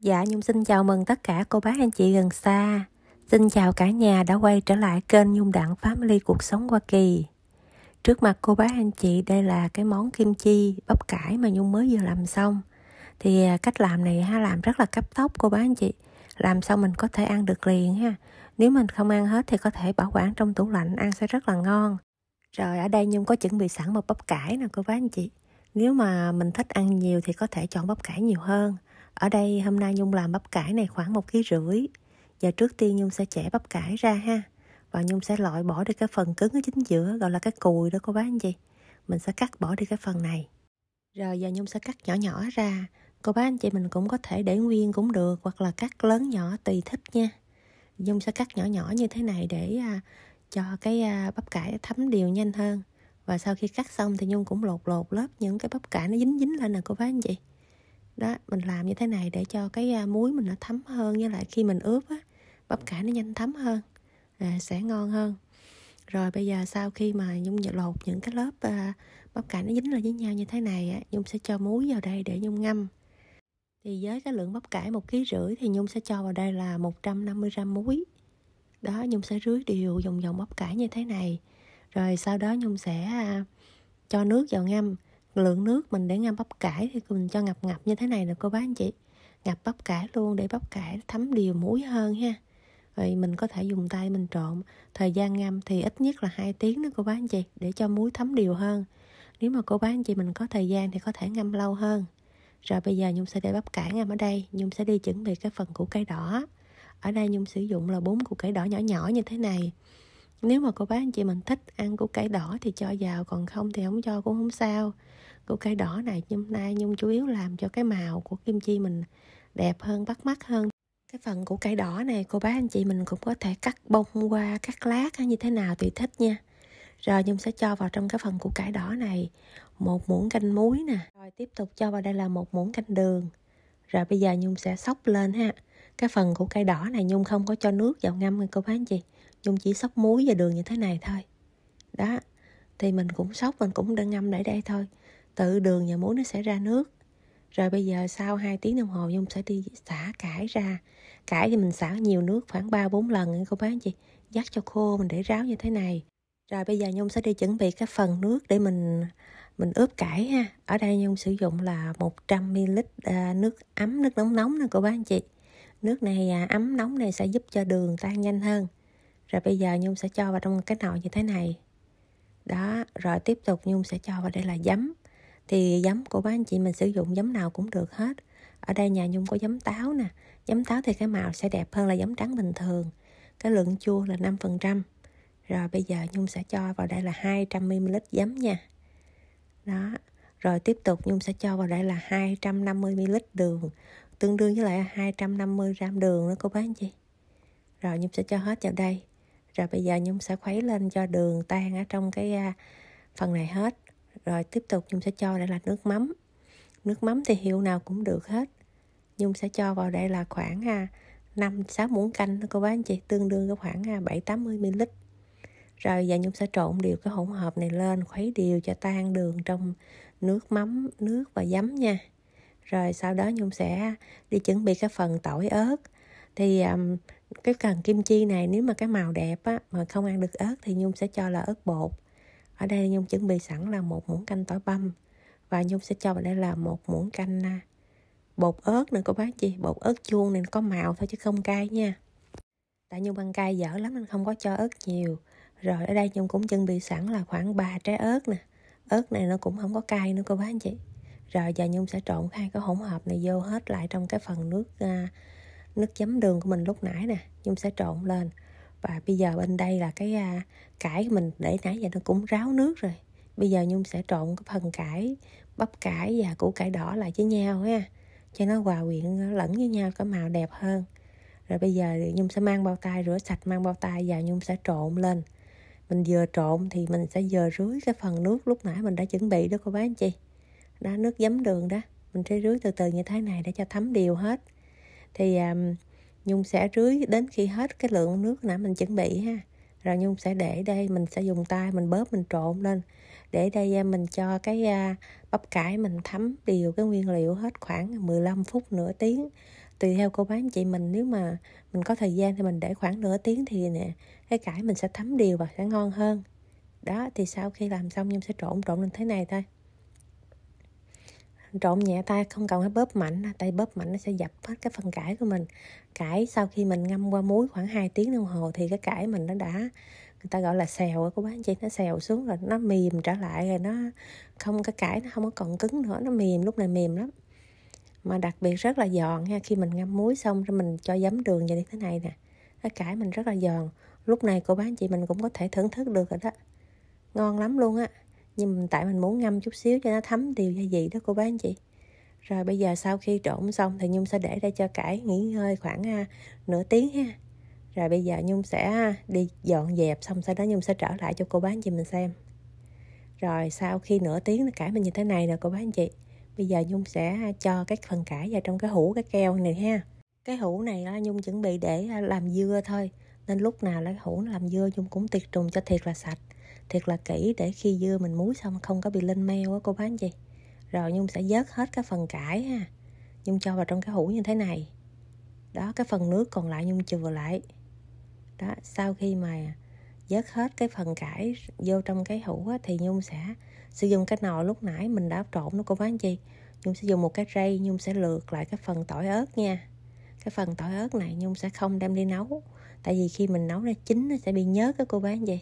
Dạ Nhung xin chào mừng tất cả cô bác anh chị gần xa Xin chào cả nhà đã quay trở lại kênh Nhung Đặng Family Cuộc Sống Hoa Kỳ Trước mặt cô bác anh chị đây là cái món kim chi bắp cải mà Nhung mới vừa làm xong Thì à, cách làm này ha làm rất là cấp tốc cô bác anh chị Làm xong mình có thể ăn được liền ha Nếu mình không ăn hết thì có thể bảo quản trong tủ lạnh ăn sẽ rất là ngon Rồi ở đây Nhung có chuẩn bị sẵn một bắp cải nè cô bác anh chị Nếu mà mình thích ăn nhiều thì có thể chọn bắp cải nhiều hơn ở đây hôm nay Nhung làm bắp cải này khoảng một kg rưỡi. Và trước tiên Nhung sẽ chẻ bắp cải ra ha. Và Nhung sẽ loại bỏ đi cái phần cứng ở chính giữa gọi là cái cùi đó cô bác anh chị. Mình sẽ cắt bỏ đi cái phần này. Rồi giờ Nhung sẽ cắt nhỏ nhỏ ra. Cô bác anh chị mình cũng có thể để nguyên cũng được hoặc là cắt lớn nhỏ tùy thích nha. Nhung sẽ cắt nhỏ nhỏ như thế này để à, cho cái à, bắp cải thấm đều nhanh hơn. Và sau khi cắt xong thì Nhung cũng lột lột lớp những cái bắp cải nó dính dính lên nè cô bác anh chị đó mình làm như thế này để cho cái à, muối mình nó thấm hơn với lại khi mình ướp á bắp cải nó nhanh thấm hơn à, sẽ ngon hơn rồi bây giờ sau khi mà nhung lột những cái lớp à, bắp cải nó dính lại với nhau như thế này á, nhung sẽ cho muối vào đây để nhung ngâm thì với cái lượng bắp cải một ký rưỡi thì nhung sẽ cho vào đây là 150 gram muối đó nhung sẽ rưới đều vòng vòng bắp cải như thế này rồi sau đó nhung sẽ à, cho nước vào ngâm lượng nước mình để ngâm bắp cải thì mình cho ngập ngập như thế này nè cô bác anh chị ngập bắp cải luôn để bắp cải thấm đều muối hơn ha rồi mình có thể dùng tay mình trộn thời gian ngâm thì ít nhất là 2 tiếng nữa cô bác anh chị để cho muối thấm đều hơn nếu mà cô bác anh chị mình có thời gian thì có thể ngâm lâu hơn rồi bây giờ nhung sẽ để bắp cải ngâm ở đây nhung sẽ đi chuẩn bị cái phần củ cải đỏ ở đây nhung sử dụng là bốn củ cải đỏ nhỏ nhỏ như thế này nếu mà cô bác anh chị mình thích ăn củ cải đỏ thì cho vào còn không thì không cho cũng không sao củ cải đỏ này hôm nay nhung chủ yếu làm cho cái màu của kim chi mình đẹp hơn bắt mắt hơn cái phần củ cải đỏ này cô bác anh chị mình cũng có thể cắt bông qua cắt lát như thế nào tùy thích nha rồi nhung sẽ cho vào trong cái phần củ cải đỏ này một muỗng canh muối nè rồi tiếp tục cho vào đây là một muỗng canh đường rồi bây giờ nhung sẽ sóc lên ha cái phần củ cải đỏ này nhung không có cho nước vào ngâm rồi cô bác anh chị Nhung chỉ sóc muối và đường như thế này thôi đó thì mình cũng sóc mình cũng đang ngâm để đây thôi tự đường và muối nó sẽ ra nước rồi bây giờ sau 2 tiếng đồng hồ Nhung sẽ đi xả cải ra Cải thì mình xả nhiều nước khoảng 3-4 lần cô bác chị Dắt cho khô mình để ráo như thế này Rồi bây giờ Nhung sẽ đi chuẩn bị cái phần nước để mình mình ướp cải ha Ở đây Nhung sử dụng là 100ml à, nước ấm, nước nóng nóng nè cô bác anh chị Nước này à, ấm nóng này sẽ giúp cho đường tan nhanh hơn rồi bây giờ nhung sẽ cho vào trong cái nồi như thế này đó rồi tiếp tục nhung sẽ cho vào đây là giấm thì giấm của bác anh chị mình sử dụng giấm nào cũng được hết ở đây nhà nhung có giấm táo nè giấm táo thì cái màu sẽ đẹp hơn là giấm trắng bình thường cái lượng chua là 5% rồi bây giờ nhung sẽ cho vào đây là 200ml giấm nha đó rồi tiếp tục nhung sẽ cho vào đây là 250ml đường tương đương với lại 250g đường đó cô bác anh chị rồi nhung sẽ cho hết vào đây rồi bây giờ nhung sẽ khuấy lên cho đường tan ở trong cái à, phần này hết rồi tiếp tục nhung sẽ cho đây là nước mắm nước mắm thì hiệu nào cũng được hết nhung sẽ cho vào đây là khoảng à, năm sáu muỗng canh cô bác anh chị tương đương với khoảng à, bảy tám mươi ml rồi giờ nhung sẽ trộn đều cái hỗn hợp này lên khuấy đều cho tan đường trong nước mắm nước và giấm nha rồi sau đó nhung sẽ đi chuẩn bị cái phần tỏi ớt thì um, cái cần kim chi này nếu mà cái màu đẹp á mà không ăn được ớt thì nhung sẽ cho là ớt bột ở đây nhung chuẩn bị sẵn là một muỗng canh tỏi băm và nhung sẽ cho vào đây là một muỗng canh à, bột ớt nữa cô bác chị bột ớt chuông này có màu thôi chứ không cay nha tại nhung ăn cay dở lắm nên không có cho ớt nhiều rồi ở đây nhung cũng chuẩn bị sẵn là khoảng 3 trái ớt nè ớt này nó cũng không có cay nữa cô bác anh chị rồi giờ nhung sẽ trộn hai cái hỗn hợp này vô hết lại trong cái phần nước à, nước chấm đường của mình lúc nãy nè Nhung sẽ trộn lên và bây giờ bên đây là cái à, cải mình để nãy giờ nó cũng ráo nước rồi bây giờ nhung sẽ trộn cái phần cải bắp cải và củ cải đỏ lại với nhau ha cho nó hòa quyện à, lẫn với nhau có màu đẹp hơn rồi bây giờ nhung sẽ mang bao tay rửa sạch mang bao tay và nhung sẽ trộn lên mình vừa trộn thì mình sẽ vừa rưới cái phần nước lúc nãy mình đã chuẩn bị đó cô bác anh chị đó nước giấm đường đó mình sẽ rưới từ từ như thế này để cho thấm đều hết thì um, nhung sẽ rưới đến khi hết cái lượng nước nãy mình chuẩn bị ha rồi nhung sẽ để đây mình sẽ dùng tay mình bóp mình trộn lên để đây mình cho cái bắp cải mình thấm đều cái nguyên liệu hết khoảng 15 phút nửa tiếng tùy theo cô bán chị mình nếu mà mình có thời gian thì mình để khoảng nửa tiếng thì nè cái cải mình sẽ thấm đều và sẽ ngon hơn đó thì sau khi làm xong nhung sẽ trộn trộn lên thế này thôi trộn nhẹ tay không cần phải bóp mạnh tay bóp mạnh nó sẽ dập hết cái phần cải của mình cải sau khi mình ngâm qua muối khoảng 2 tiếng đồng hồ thì cái cải mình nó đã người ta gọi là xèo của anh chị nó xèo xuống rồi nó mềm trở lại rồi nó không cái cải nó không có còn cứng nữa nó mềm lúc này mềm lắm mà đặc biệt rất là giòn ha khi mình ngâm muối xong rồi mình cho giấm đường vào như thế này nè cái cải mình rất là giòn lúc này cô bác anh chị mình cũng có thể thưởng thức được rồi đó ngon lắm luôn á nhưng tại mình muốn ngâm chút xíu cho nó thấm đều gia vị đó cô bác anh chị rồi bây giờ sau khi trộn xong thì nhung sẽ để ra cho cải nghỉ ngơi khoảng à, nửa tiếng ha rồi bây giờ nhung sẽ à, đi dọn dẹp xong sau đó nhung sẽ trở lại cho cô bác anh chị mình xem rồi sau khi nửa tiếng cải mình như thế này rồi cô bác anh chị bây giờ nhung sẽ à, cho các phần cải vào trong cái hũ cái keo này ha cái hũ này là nhung chuẩn bị để làm dưa thôi nên lúc nào cái hũ làm dưa nhung cũng tiệt trùng cho thiệt là sạch thiệt là kỹ để khi dưa mình muối xong không có bị lên meo á cô bác anh chị rồi nhung sẽ vớt hết cái phần cải ha nhung cho vào trong cái hũ như thế này đó cái phần nước còn lại nhung chừa lại đó sau khi mà vớt hết cái phần cải vô trong cái hũ á, thì nhung sẽ sử dụng cái nồi lúc nãy mình đã trộn nó cô bác anh chị nhung sẽ dùng một cái rây nhung sẽ lượt lại cái phần tỏi ớt nha cái phần tỏi ớt này nhung sẽ không đem đi nấu tại vì khi mình nấu ra chín nó sẽ bị nhớt á cô bác anh chị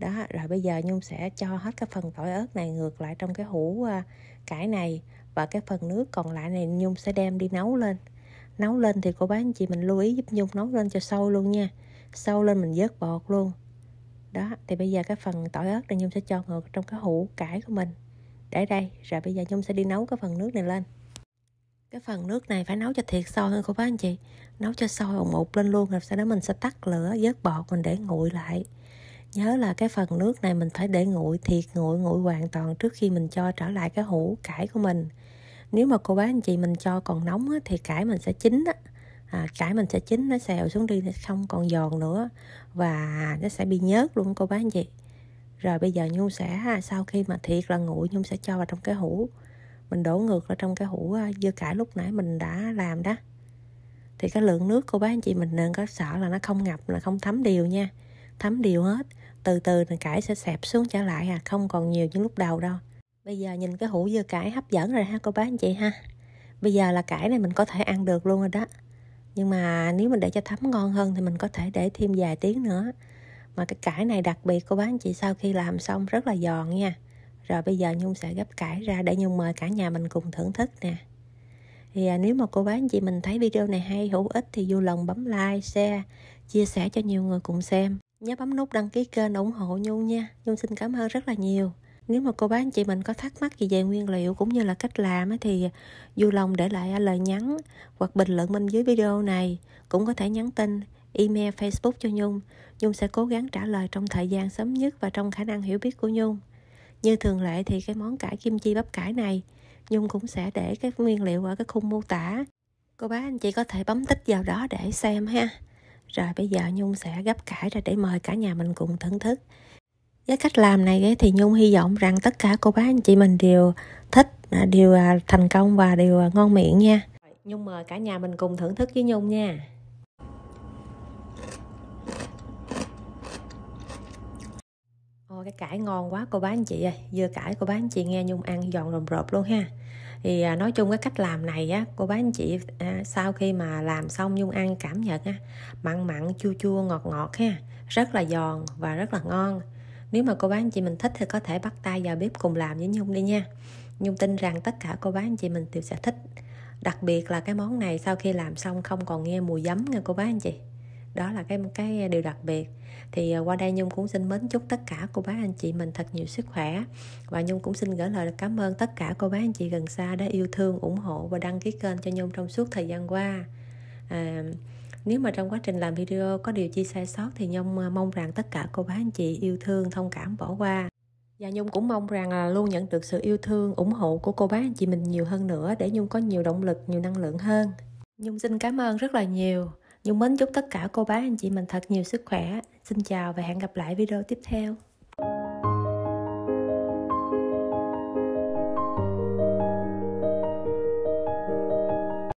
đó rồi bây giờ nhung sẽ cho hết cái phần tỏi ớt này ngược lại trong cái hũ à, cải này và cái phần nước còn lại này nhung sẽ đem đi nấu lên nấu lên thì cô bác anh chị mình lưu ý giúp nhung nấu lên cho sâu luôn nha sâu lên mình vớt bọt luôn đó thì bây giờ cái phần tỏi ớt này nhung sẽ cho ngược trong cái hũ cải của mình để đây rồi bây giờ nhung sẽ đi nấu cái phần nước này lên cái phần nước này phải nấu cho thiệt sôi hơn cô bác anh chị nấu cho sôi ồn ụt lên luôn rồi sau đó mình sẽ tắt lửa vớt bọt mình để nguội lại nhớ là cái phần nước này mình phải để nguội thiệt nguội nguội hoàn toàn trước khi mình cho trở lại cái hũ cải của mình nếu mà cô bác anh chị mình cho còn nóng á, thì cải mình sẽ chín á à, cải mình sẽ chín nó xèo xuống đi nó không còn giòn nữa và nó sẽ bị nhớt luôn cô bác anh chị rồi bây giờ nhung sẽ sau khi mà thiệt là nguội nhung sẽ cho vào trong cái hũ mình đổ ngược vào trong cái hũ dưa cải lúc nãy mình đã làm đó thì cái lượng nước cô bác anh chị mình nên có sợ là nó không ngập là không thấm đều nha thấm đều hết từ từ là cải sẽ sẹp xuống trở lại à không còn nhiều như lúc đầu đâu bây giờ nhìn cái hũ dưa cải hấp dẫn rồi ha cô bác anh chị ha bây giờ là cải này mình có thể ăn được luôn rồi đó nhưng mà nếu mình để cho thấm ngon hơn thì mình có thể để thêm vài tiếng nữa mà cái cải này đặc biệt cô bác anh chị sau khi làm xong rất là giòn nha rồi bây giờ nhung sẽ gấp cải ra để nhung mời cả nhà mình cùng thưởng thức nè thì à, nếu mà cô bác anh chị mình thấy video này hay hữu ích thì vui lòng bấm like share chia sẻ cho nhiều người cùng xem nhớ bấm nút đăng ký kênh ủng hộ Nhung nha. Nhung xin cảm ơn rất là nhiều. Nếu mà cô bác anh chị mình có thắc mắc gì về nguyên liệu cũng như là cách làm thì vui lòng để lại lời nhắn hoặc bình luận bên dưới video này. Cũng có thể nhắn tin, email, Facebook cho Nhung. Nhung sẽ cố gắng trả lời trong thời gian sớm nhất và trong khả năng hiểu biết của Nhung. Như thường lệ thì cái món cải kim chi bắp cải này Nhung cũng sẽ để cái nguyên liệu ở cái khung mô tả. Cô bác anh chị có thể bấm tích vào đó để xem ha rồi bây giờ nhung sẽ gấp cải ra để mời cả nhà mình cùng thưởng thức với cách làm này thì nhung hy vọng rằng tất cả cô bác anh chị mình đều thích à, đều à, thành công và đều à, ngon miệng nha nhung mời cả nhà mình cùng thưởng thức với nhung nha Ồ, cái cải ngon quá cô bác anh chị ơi dưa cải cô bác anh chị nghe nhung ăn giòn rộp rộp luôn ha thì à, nói chung cái cách làm này á cô bác anh chị à, sau khi mà làm xong nhung ăn cảm nhận á mặn mặn chua chua ngọt ngọt ha rất là giòn và rất là ngon nếu mà cô bác anh chị mình thích thì có thể bắt tay vào bếp cùng làm với nhung đi nha nhung tin rằng tất cả cô bác anh chị mình đều sẽ thích đặc biệt là cái món này sau khi làm xong không còn nghe mùi giấm nha cô bác anh chị đó là cái cái điều đặc biệt thì à, qua đây nhung cũng xin mến chúc tất cả cô bác anh chị mình thật nhiều sức khỏe và nhung cũng xin gửi lời cảm ơn tất cả cô bác anh chị gần xa đã yêu thương ủng hộ và đăng ký kênh cho nhung trong suốt thời gian qua à, nếu mà trong quá trình làm video có điều chi sai sót thì nhung à, mong rằng tất cả cô bác anh chị yêu thương thông cảm bỏ qua và nhung cũng mong rằng là luôn nhận được sự yêu thương ủng hộ của cô bác anh chị mình nhiều hơn nữa để nhung có nhiều động lực nhiều năng lượng hơn nhung xin cảm ơn rất là nhiều Nhung mến chúc tất cả cô bác anh chị mình thật nhiều sức khỏe. Xin chào và hẹn gặp lại video tiếp theo.